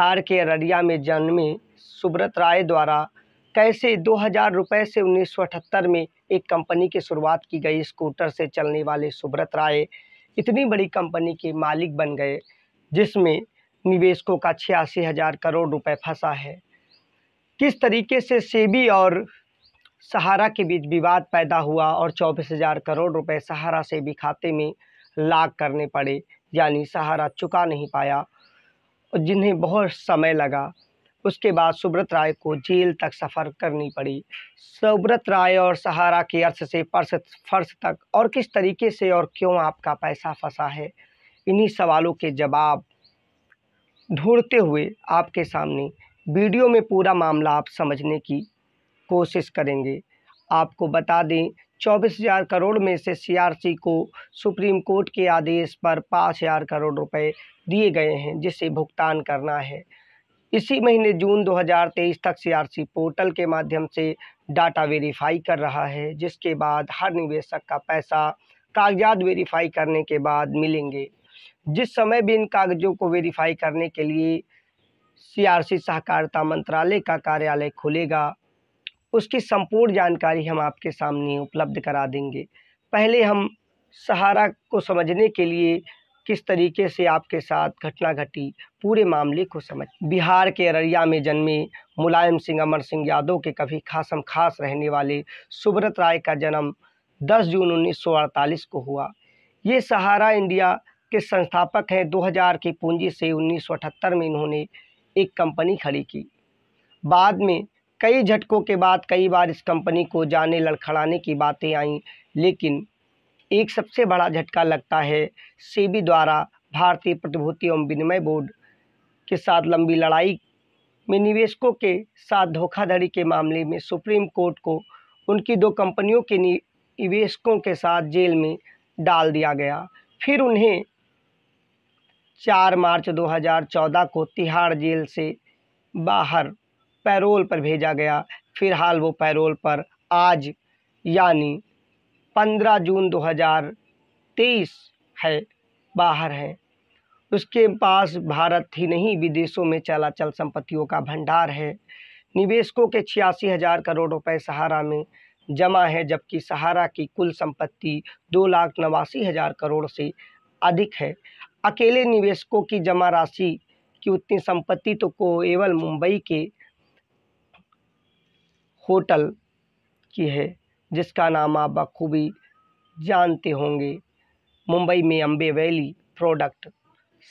बिहार के अररिया में जन्मे सुब्रत राय द्वारा कैसे दो हज़ार रुपये से उन्नीस में एक कंपनी की शुरुआत की गई स्कूटर से चलने वाले सुब्रत राय इतनी बड़ी कंपनी के मालिक बन गए जिसमें निवेशकों का छियासी हज़ार करोड़ रुपए फंसा है किस तरीके से सेबी और सहारा के बीच विवाद पैदा हुआ और चौबीस हज़ार करोड़ रुपए सहारा सेबी खाते में लाग करने पड़े यानी सहारा चुका नहीं पाया और जिन्हें बहुत समय लगा उसके बाद सुब्रत राय को जेल तक सफ़र करनी पड़ी सुब्रत राय और सहारा के अर्थ से पर्स फर्श तक और किस तरीके से और क्यों आपका पैसा फंसा है इन्हीं सवालों के जवाब ढूंढते हुए आपके सामने वीडियो में पूरा मामला आप समझने की कोशिश करेंगे आपको बता दें चौबीस हजार करोड़ में से सीआरसी को सुप्रीम कोर्ट के आदेश पर पाँच हजार करोड़ रुपए दिए गए हैं जिसे भुगतान करना है इसी महीने जून 2023 तक सीआरसी पोर्टल के माध्यम से डाटा वेरीफाई कर रहा है जिसके बाद हर निवेशक का पैसा कागजात वेरीफाई करने के बाद मिलेंगे जिस समय भी इन कागजों को वेरीफाई करने के लिए सीआरसी सहकारिता मंत्रालय का कार्यालय खुलेगा उसकी संपूर्ण जानकारी हम आपके सामने उपलब्ध करा देंगे पहले हम सहारा को समझने के लिए किस तरीके से आपके साथ घटना घटी पूरे मामले को समझ बिहार के अररिया में जन्मे मुलायम सिंह अमर सिंह यादव के कभी खासम खास रहने वाले सुब्रत राय का जन्म 10 जून 1948 को हुआ ये सहारा इंडिया के संस्थापक हैं 2000 की पूंजी से 1978 में इन्होंने एक कंपनी खड़ी की बाद में कई झटकों के बाद कई बार इस कंपनी को जाने लड़खड़ाने की बातें आईं लेकिन एक सबसे बड़ा झटका लगता है सेबी द्वारा भारतीय प्रतिभूति एवं विनिमय बोर्ड के साथ लंबी लड़ाई में निवेशकों के साथ धोखाधड़ी के मामले में सुप्रीम कोर्ट को उनकी दो कंपनियों के निवेशकों के साथ जेल में डाल दिया गया फिर उन्हें 4 मार्च 2014 को तिहाड़ जेल से बाहर पैरोल पर भेजा गया फिलहाल वो पैरोल पर आज यानी 15 जून 2023 है बाहर है उसके पास भारत ही नहीं विदेशों में चलाचल संपत्तियों का भंडार है निवेशकों के छियासी हजार करोड़ रुपए सहारा में जमा है जबकि सहारा की कुल संपत्ति दो लाख नवासी हजार करोड़ से अधिक है अकेले निवेशकों की जमा राशि की उतनी संपत्ति तो केवल मुंबई के होटल की है जिसका नाम आप बखूबी जानते होंगे मुंबई में अम्बे वैली प्रोडक्ट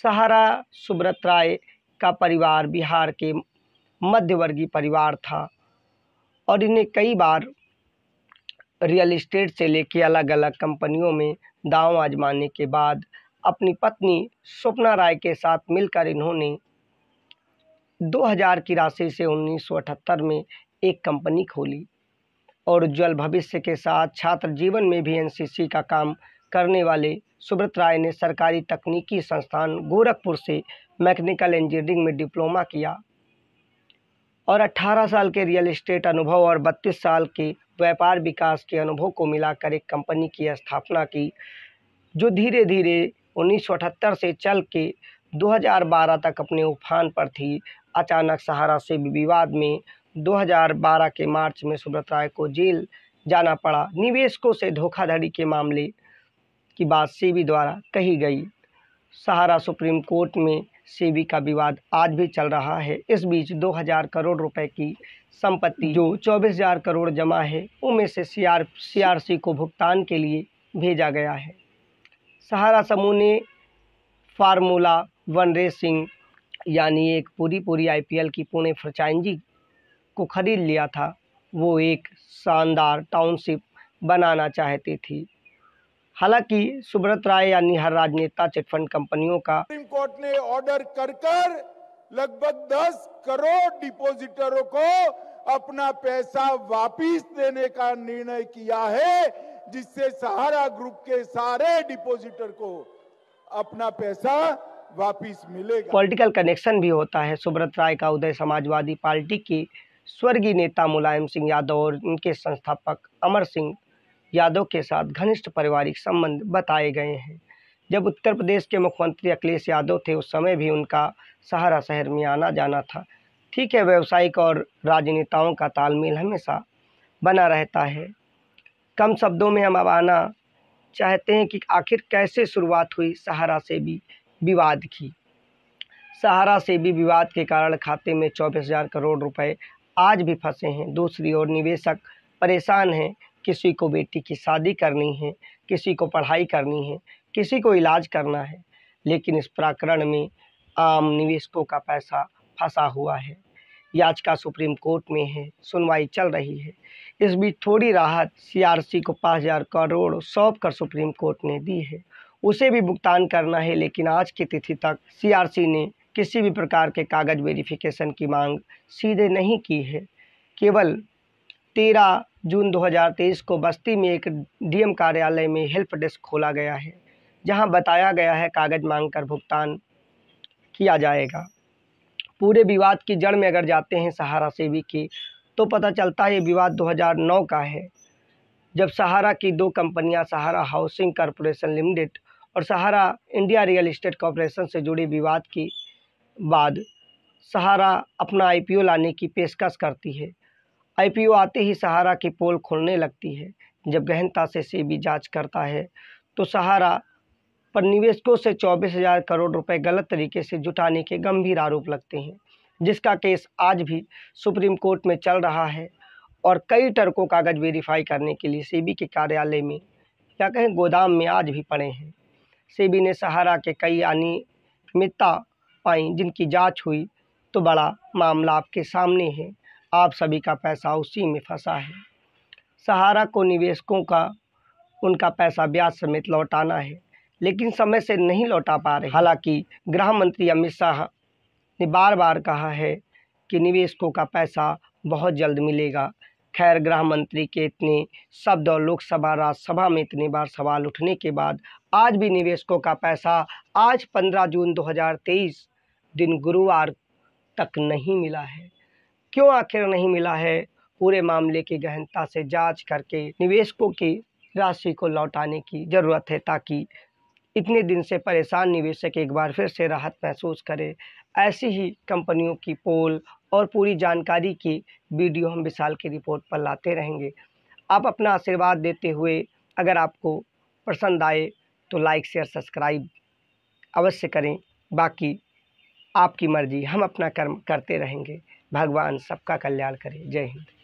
सहारा सुब्रत राय का परिवार बिहार के मध्यवर्गीय परिवार था और इन्हें कई बार रियल इस्टेट से लेकर अलग अलग कंपनियों में दाव आजमाने के बाद अपनी पत्नी स्वप्ना राय के साथ मिलकर इन्होंने 2000 की राशि से 1978 में एक कंपनी खोली और उज्ज्वल भविष्य के साथ छात्र जीवन में भी एनसीसी का काम करने वाले सुब्रत राय ने सरकारी तकनीकी संस्थान गोरखपुर से मैकेनिकल इंजीनियरिंग में डिप्लोमा किया और 18 साल के रियल एस्टेट अनुभव और 32 साल के व्यापार विकास के अनुभव को मिलाकर एक कंपनी की स्थापना की जो धीरे धीरे उन्नीस से चल के 2012 तक अपने उफान पर थी अचानक सहारा से विवाद में 2012 के मार्च में सुब्रत राय को जेल जाना पड़ा निवेशकों से धोखाधड़ी के मामले की बात सेबी द्वारा कही गई सहारा सुप्रीम कोर्ट में सेबी का विवाद आज भी चल रहा है इस बीच 2000 करोड़ रुपए की संपत्ति जो 24000 करोड़ जमा है उनमें से सी आर को भुगतान के लिए भेजा गया है सहारा समूह ने फार्मूला वन रेसिंग यानी एक पूरी पूरी आईपीएल की पुणे फ्रेंचाइजी को ख़रीद लिया था वो एक शानदार टाउनशिप बनाना चाहती थी हालांकि सुब्रत राय यानी हर राजनेता चिटफंड कंपनियों का सुप्रीम कोर्ट ने ऑर्डर कर कर लगभग 10 करोड़ डिपोजिटरों को अपना पैसा वापस देने का निर्णय किया है जिससे सहारा ग्रुप के सारे डिपोजिटर को अपना पैसा वापस मिलेगा पॉलिटिकल कनेक्शन भी होता है सुब्रत राय का उदय समाजवादी पार्टी की स्वर्गीय नेता मुलायम सिंह यादव और उनके संस्थापक अमर सिंह यादव के साथ घनिष्ठ पारिवारिक संबंध बताए गए हैं जब उत्तर प्रदेश के मुख्यमंत्री अखिलेश यादव थे उस समय भी उनका सहारा शहर में आना जाना था ठीक है व्यावसायिक और राजनेताओं का तालमेल हमेशा बना रहता है कम शब्दों में हम अब आना चाहते हैं कि आखिर कैसे शुरुआत हुई सहारा से भी विवाद की सहारा से भी विवाद के कारण खाते में चौबीस हज़ार करोड़ रुपए आज भी फंसे हैं दूसरी ओर निवेशक परेशान हैं किसी को बेटी की शादी करनी है किसी को पढ़ाई करनी है किसी को इलाज करना है लेकिन इस प्रकरण में आम निवेशकों का पैसा फंसा हुआ है याचिका सुप्रीम कोर्ट में है सुनवाई चल रही है इस बीच थोड़ी राहत सीआरसी को पाँच हज़ार करोड़ सौंप कर सुप्रीम कोर्ट ने दी है उसे भी भुगतान करना है लेकिन आज की तिथि तक सीआरसी ने किसी भी प्रकार के कागज़ वेरिफिकेशन की मांग सीधे नहीं की है केवल तेरह जून 2023 को बस्ती में एक डीएम कार्यालय में हेल्प डेस्क खोला गया है जहां बताया गया है कागज़ मांग कर भुगतान किया जाएगा पूरे विवाद की जड़ में अगर जाते हैं सहारा सेवी की तो पता चलता है ये विवाद 2009 का है जब सहारा की दो कंपनियां सहारा हाउसिंग कॉरपोरेशन लिमिटेड और Sahara India Real Estate Corporation से जुड़े विवाद की बाद सहारा अपना आईपीओ लाने की पेशकश करती है आईपीओ आते ही सहारा की पोल खोलने लगती है जब गहनता से सेबी जांच करता है तो सहारा पर निवेशकों से चौबीस हजार करोड़ रुपए गलत तरीके से जुटाने के गंभीर आरोप लगते हैं जिसका केस आज भी सुप्रीम कोर्ट में चल रहा है और कई टर्कों कागज वेरीफाई करने के लिए सेबी के कार्यालय में या कहें गोदाम में आज भी पड़े हैं सेबी ने सहारा के कई अनियमितता पाई जिनकी जांच हुई तो बड़ा मामला आपके सामने है आप सभी का पैसा उसी में फंसा है सहारा को निवेशकों का उनका पैसा ब्याज समेत लौटाना है लेकिन समय से नहीं लौटा पा रहे हालांकि गृह मंत्री अमित शाह ने बार बार कहा है कि निवेशकों का पैसा बहुत जल्द मिलेगा खैर गृह मंत्री के इतने शब्द और लोकसभा राज्यसभा में इतनी बार सवाल उठने के बाद आज भी निवेशकों का पैसा आज 15 जून तेईस दिन गुरुवार तक नहीं मिला है क्यों आखिर नहीं मिला है पूरे मामले की गहनता से जांच करके निवेशकों की राशि को लौटाने की ज़रूरत है ताकि इतने दिन से परेशान निवेशक एक बार फिर से राहत महसूस करें ऐसी ही कंपनियों की पोल और पूरी जानकारी की वीडियो हम विशाल की रिपोर्ट पर लाते रहेंगे आप अपना आशीर्वाद देते हुए अगर आपको पसंद आए तो लाइक शेयर सब्सक्राइब अवश्य करें बाकी आपकी मर्जी हम अपना कर्म करते रहेंगे भगवान सबका कल्याण करे जय हिंद